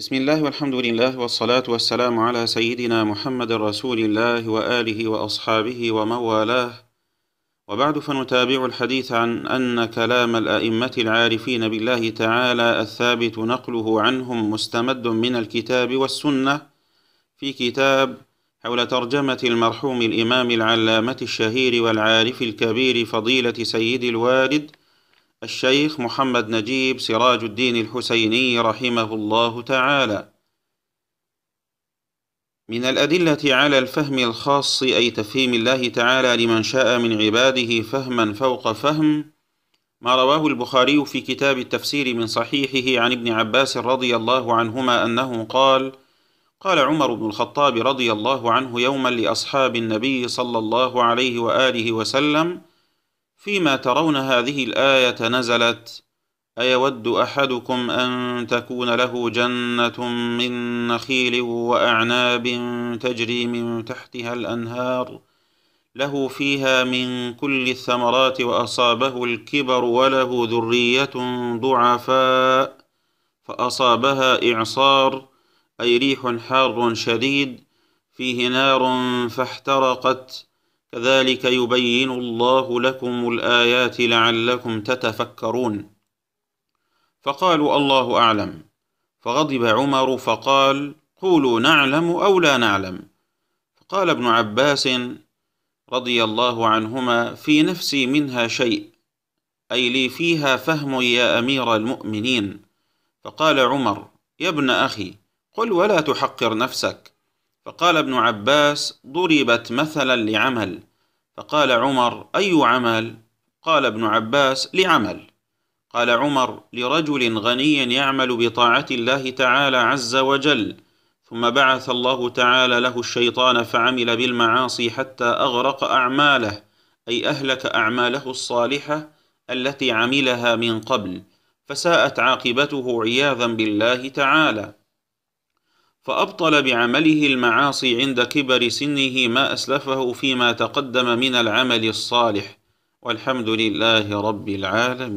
بسم الله والحمد لله والصلاة والسلام على سيدنا محمد رسول الله وآله وأصحابه ومن والاه وبعد فنتابع الحديث عن أن كلام الأئمة العارفين بالله تعالى الثابت نقله عنهم مستمد من الكتاب والسنة في كتاب حول ترجمة المرحوم الإمام العلامة الشهير والعارف الكبير فضيلة سيد الوالد الشيخ محمد نجيب سراج الدين الحسيني رحمه الله تعالى من الأدلة على الفهم الخاص أي تفهيم الله تعالى لمن شاء من عباده فهما فوق فهم ما رواه البخاري في كتاب التفسير من صحيحه عن ابن عباس رضي الله عنهما أنه قال قال عمر بن الخطاب رضي الله عنه يوما لأصحاب النبي صلى الله عليه وآله وسلم فيما ترون هذه الآية نزلت أيود أحدكم أن تكون له جنة من نخيل وأعناب تجري من تحتها الأنهار له فيها من كل الثمرات وأصابه الكبر وله ذرية ضعفاء فأصابها إعصار أي ريح حار شديد فيه نار فاحترقت كذلك يبين الله لكم الايات لعلكم تتفكرون فقالوا الله اعلم فغضب عمر فقال قولوا نعلم او لا نعلم فقال ابن عباس رضي الله عنهما في نفسي منها شيء اي لي فيها فهم يا امير المؤمنين فقال عمر يا ابن اخي قل ولا تحقر نفسك فقال ابن عباس ضربت مثلا لعمل فقال عمر أي عمل؟ قال ابن عباس لعمل قال عمر لرجل غني يعمل بطاعة الله تعالى عز وجل ثم بعث الله تعالى له الشيطان فعمل بالمعاصي حتى أغرق أعماله أي أهلك أعماله الصالحة التي عملها من قبل فساءت عاقبته عياذا بالله تعالى فأبطل بعمله المعاصي عند كبر سنه ما أسلفه فيما تقدم من العمل الصالح والحمد لله رب العالمين